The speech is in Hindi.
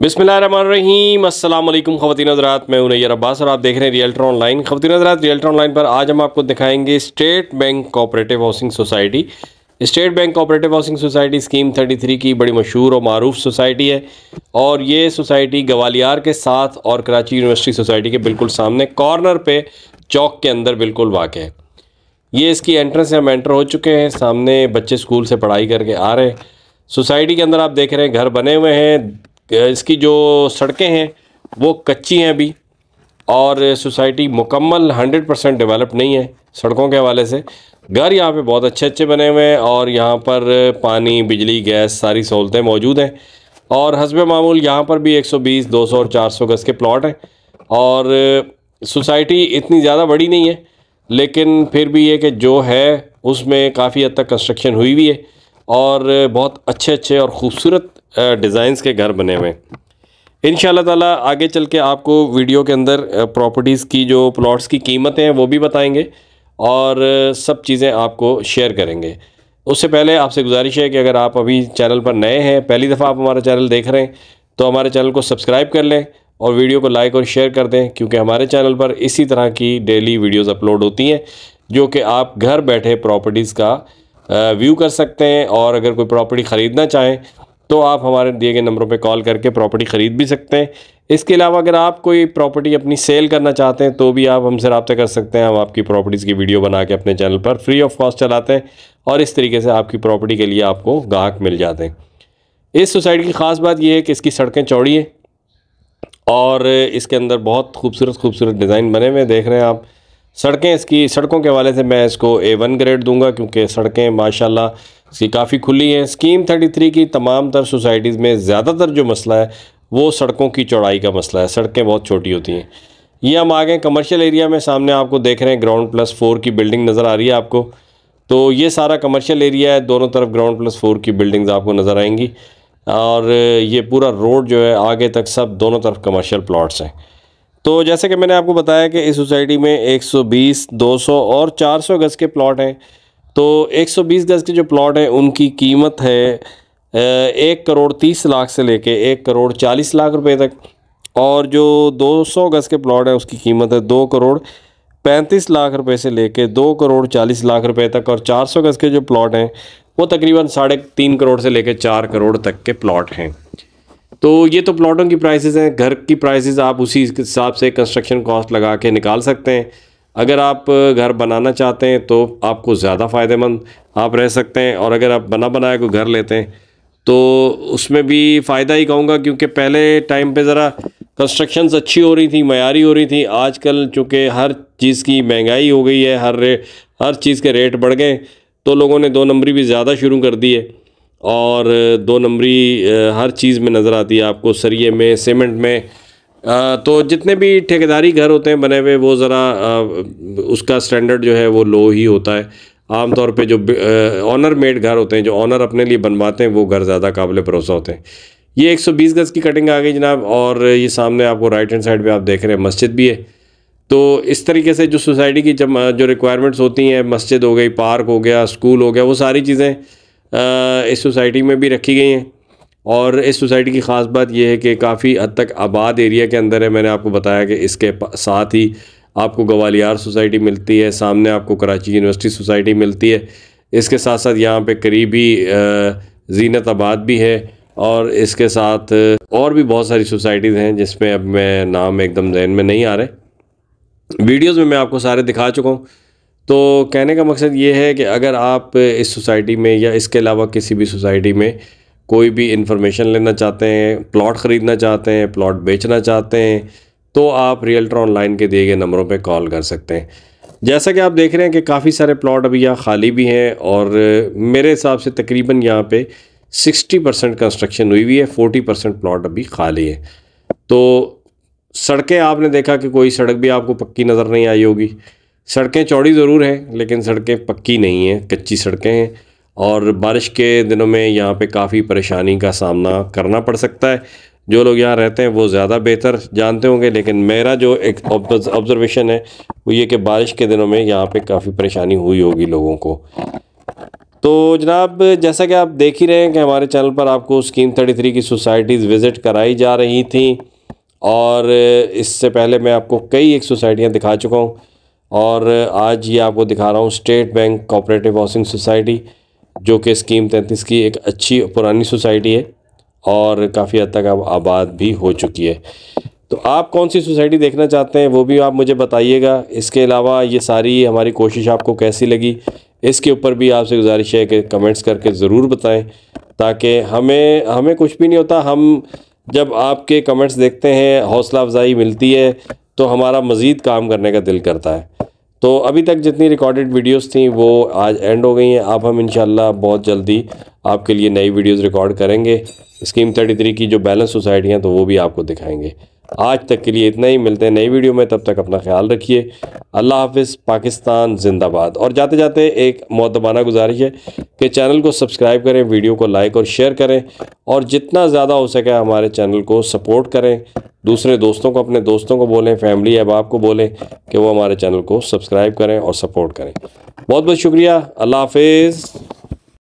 बिसमीम अल्लाम खवतिन हजरात मैं उन्हें अब्बास और आप देख रहे हैं रियल्टर ऑनलाइन खवतिन हजरात रियल्टर ऑनलाइन पर आज हम आपको दिखाएंगे state bank cooperative housing society state bank cooperative housing society scheme 33 की बड़ी मशहूर और मरूफ सोसाइटी है और ये सोसाइटी गवालियार के साथ और कराची यूनिवर्सिटी सोसाइटी के बिल्कुल सामने कॉर्नर पे चौक के अंदर बिल्कुल वाक़ है ये इसकी एंट्रेंस हम एंटर हो चुके हैं सामने बच्चे स्कूल से पढ़ाई करके आ रहे हैं सोसाइटी के अंदर आप देख रहे हैं घर बने हुए हैं इसकी जो सड़कें हैं वो कच्ची हैं अभी और सोसाइटी मुकम्मल हंड्रेड परसेंट डेवलप नहीं है सड़कों के हवाले से घर यहाँ पे बहुत अच्छे अच्छे बने हुए हैं और यहाँ पर पानी बिजली गैस सारी सहूलतें मौजूद हैं और हसब मामूल यहाँ पर भी 120, 200 और 400 गज़ के प्लॉट हैं और सोसाइटी इतनी ज़्यादा बड़ी नहीं है लेकिन फिर भी ये कि जो है उसमें काफ़ी हद तक कंस्ट्रक्शन हुई हुई है और बहुत अच्छे अच्छे और ख़ूबसूरत डिज़ाइंस के घर बने हुए इन ताला आगे चल के आपको वीडियो के अंदर प्रॉपर्टीज़ की जो प्लॉट्स की कीमतें हैं वो भी बताएंगे और सब चीज़ें आपको शेयर करेंगे उससे पहले आपसे गुजारिश है कि अगर आप अभी चैनल पर नए हैं पहली दफ़ा आप हमारा चैनल देख रहे हैं तो हमारे चैनल को सब्सक्राइब कर लें और वीडियो को लाइक और शेयर कर दें क्योंकि हमारे चैनल पर इसी तरह की डेली वीडियोस अपलोड होती हैं जो कि आप घर बैठे प्रॉपर्टीज़ का व्यू कर सकते हैं और अगर कोई प्रॉपर्टी ख़रीदना चाहें तो आप हमारे दिए गए नंबरों पे कॉल करके प्रॉपर्टी ख़रीद भी सकते हैं इसके अलावा अगर आप कोई प्रॉपर्टी अपनी सेल करना चाहते हैं तो भी आप हमसे रबता कर सकते हैं हम आपकी प्रॉपर्टीज़ की वीडियो बना के अपने चैनल पर फ्री ऑफ कॉस्ट चलाते हैं और इस तरीके से आपकी प्रॉपर्टी के लिए आपको गाहक मिल जाते हैं इस सोसाइटी की ख़ास बात यह है कि इसकी सड़कें चौड़ी हैं और इसके अंदर बहुत खूबसूरत खूबसूरत डिज़ाइन बने हुए देख रहे हैं आप सड़कें इसकी सड़कों के हवाले से मैं इसको ए वन ग्रेड दूंगा क्योंकि सड़कें माशाल्लाह इसकी काफ़ी खुली है स्कीम थर्टी थ्री की तमाम तर सोसाइटीज़ में ज़्यादातर जो मसला है वो सड़कों की चौड़ाई का मसला है सड़कें बहुत छोटी होती हैं ये हम आ गए कमर्शियल एरिया में सामने आपको देख रहे हैं ग्राउंड प्लस फोर की बिल्डिंग नज़र आ रही है आपको तो ये सारा कमर्शियल एरिया है दोनों तरफ ग्राउंड प्लस फोर की बिल्डिंग्स आपको नज़र आएंगी और ये पूरा रोड जो है आगे तक सब दोनों तरफ कमर्शियल प्लॉट्स हैं तो जैसे कि मैंने आपको बताया कि इस सोसाइटी में 120, 200 और 400 गज़ के प्लॉट हैं तो 120 गज़ के जो प्लॉट हैं उनकी कीमत है एक करोड़ तीस लाख से लेके एक करोड़ चालीस लाख रुपए तक और जो 200 गज़ के प्लॉट है उसकी कीमत है दो करोड़ पैंतीस लाख रुपए से लेके दो करोड़ चालीस लाख रुपए तक और 400 गज़ के जो प्लॉट हैं वो तकरीबन साढ़े तीन करोड़ से लेके चार करोड़ तक के प्लॉट हैं तो ये तो प्लॉटों की प्राइसेस हैं घर की प्राइसेस आप उसी हिसाब से कंस्ट्रक्शन कॉस्ट लगा के निकाल सकते हैं अगर आप घर बनाना चाहते हैं तो आपको ज़्यादा फ़ायदेमंद आप रह सकते हैं और अगर आप बना बनाया कोई घर लेते हैं तो उसमें भी फ़ायदा ही कहूँगा क्योंकि पहले टाइम पे ज़रा कंस्ट्रक्शंस अच्छी हो रही थी मैारी हो रही थी आजकल चूँकि हर चीज़ की महंगाई हो गई है हर हर चीज़ के रेट बढ़ गए तो लोगों ने दो नंबरी भी ज़्यादा शुरू कर दी है और दो नंबरी हर चीज़ में नज़र आती है आपको सरिए में सीमेंट में तो जितने भी ठेकेदारी घर होते हैं बने हुए वो ज़रा उसका स्टैंडर्ड जो है वो लो ही होता है आम तौर पे जो ऑनर मेड घर होते हैं जो ऑनर अपने लिए बनवाते हैं वो घर ज़्यादा काबिल भरोसा होते हैं ये 120 गज़ की कटिंग आ गई जनाब और ये सामने आपको राइट हैंड साइड पे आप देख रहे हैं मस्जिद भी है तो इस तरीके से जो सोसाइटी की जब जो रिक्वायरमेंट्स होती हैं मस्जिद हो गई पार्क हो गया स्कूल हो गया वो सारी चीज़ें इस सोसाइटी में भी रखी गई हैं और इस सोसाइटी की ख़ास बात यह है कि काफ़ी हद तक आबाद एरिया के अंदर है मैंने आपको बताया कि इसके साथ ही आपको गवालियार सोसाइटी मिलती है सामने आपको कराची यूनिवर्सिटी सोसाइटी मिलती है इसके साथ साथ यहाँ पे करीबी जीनत आबाद भी है और इसके साथ और भी बहुत सारी सोसाइटीज़ हैं जिसमें अब मैं नाम एकदम जहन में नहीं आ रहे वीडियोज़ में मैं आपको सारे दिखा चुका हूँ तो कहने का मकसद ये है कि अगर आप इस सोसाइटी में या इसके अलावा किसी भी सोसाइटी में कोई भी इन्फॉर्मेशन लेना चाहते हैं प्लॉट ख़रीदना चाहते हैं प्लॉट बेचना चाहते हैं तो आप रियल्टर ऑनलाइन के दिए गए नंबरों पे कॉल कर सकते हैं जैसा कि आप देख रहे हैं कि काफ़ी सारे प्लॉट अभी यहाँ खाली भी हैं और मेरे हिसाब से तकरीबन यहाँ पे 60 परसेंट कंस्ट्रक्शन हुई हुई है 40 परसेंट प्लॉट अभी खाली है तो सड़कें आपने देखा कि कोई सड़क भी आपको पक्की नज़र नहीं आई होगी सड़कें चौड़ी ज़रूर हैं लेकिन सड़कें पक्की नहीं हैं कच्ची सड़कें हैं और बारिश के दिनों में यहाँ पे काफ़ी परेशानी का सामना करना पड़ सकता है जो लोग यहाँ रहते हैं वो ज़्यादा बेहतर जानते होंगे लेकिन मेरा जो एक ऑब्जर्वेशन है वो ये कि बारिश के दिनों में यहाँ पे काफ़ी परेशानी हुई होगी लोगों को तो जनाब जैसा कि आप देख ही रहे हैं कि हमारे चैनल पर आपको स्कीम थर्टी थ्री की सोसाइटीज़ विज़िट कराई जा रही थी और इससे पहले मैं आपको कई एक सोसाइटियाँ दिखा चुका हूँ और आज ये आपको दिखा रहा हूँ state bank cooperative housing society जो कि स्कीम तैंतीस की एक अच्छी पुरानी सोसाइटी है और काफ़ी हद तक अब आबाद भी हो चुकी है तो आप कौन सी सोसाइटी देखना चाहते हैं वो भी आप मुझे बताइएगा इसके अलावा ये सारी हमारी कोशिश आपको कैसी लगी इसके ऊपर भी आपसे गुजारिश है कि कमेंट्स करके ज़रूर बताएं ताकि हमें हमें कुछ भी नहीं होता हम जब आपके कमेंट्स देखते हैं हौसला अफजाई मिलती है तो हमारा मज़ीद काम करने का दिल करता है तो अभी तक जितनी रिकॉर्डेड वीडियोस थी वो आज एंड हो गई हैं आप हम इन बहुत जल्दी आपके लिए नई वीडियोस रिकॉर्ड करेंगे स्कीम थर्टी थ्री की जो बैलेंस सोसाइटियाँ तो वो भी आपको दिखाएंगे आज तक के लिए इतना ही मिलते हैं नई वीडियो में तब तक अपना ख्याल रखिए अल्लाह हाफिज़ पाकिस्तान जिंदाबाद और जाते जाते एक मौतबाना गुजारिश है कि चैनल को सब्सक्राइब करें वीडियो को लाइक और शेयर करें और जितना ज़्यादा हो सके हमारे चैनल को सपोर्ट करें दूसरे दोस्तों को अपने दोस्तों को बोलें फैमिली अहबाब को बोलें कि वो हमारे चैनल को सब्सक्राइब करें और सपोर्ट करें बहुत बहुत शुक्रिया अल्लाह हाफिज़